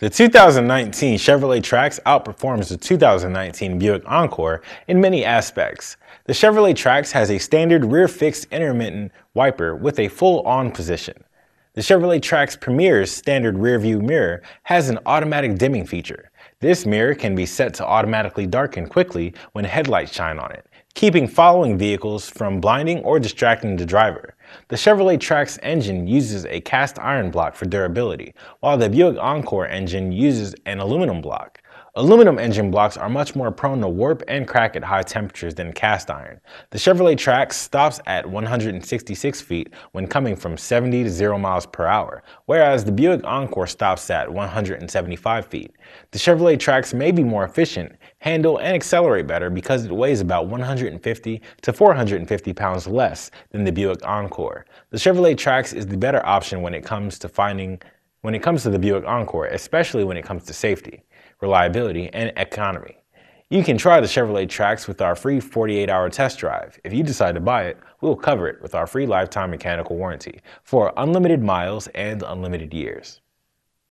The 2019 Chevrolet Trax outperforms the 2019 Buick Encore in many aspects. The Chevrolet Trax has a standard rear fixed intermittent wiper with a full on position. The Chevrolet Trax Premier's standard rear view mirror has an automatic dimming feature. This mirror can be set to automatically darken quickly when headlights shine on it, keeping following vehicles from blinding or distracting the driver. The Chevrolet Trax engine uses a cast iron block for durability, while the Buick Encore engine uses an aluminum block. Aluminum engine blocks are much more prone to warp and crack at high temperatures than cast iron. The Chevrolet Trax stops at 166 feet when coming from 70 to 0 miles per hour, whereas the Buick Encore stops at 175 feet. The Chevrolet Trax may be more efficient, handle and accelerate better because it weighs about 150 to 450 pounds less than the Buick Encore. The Chevrolet Trax is the better option when it comes to finding when it comes to the Buick Encore, especially when it comes to safety, reliability, and economy. You can try the Chevrolet Trax with our free 48-hour test drive. If you decide to buy it, we'll cover it with our free lifetime mechanical warranty for unlimited miles and unlimited years.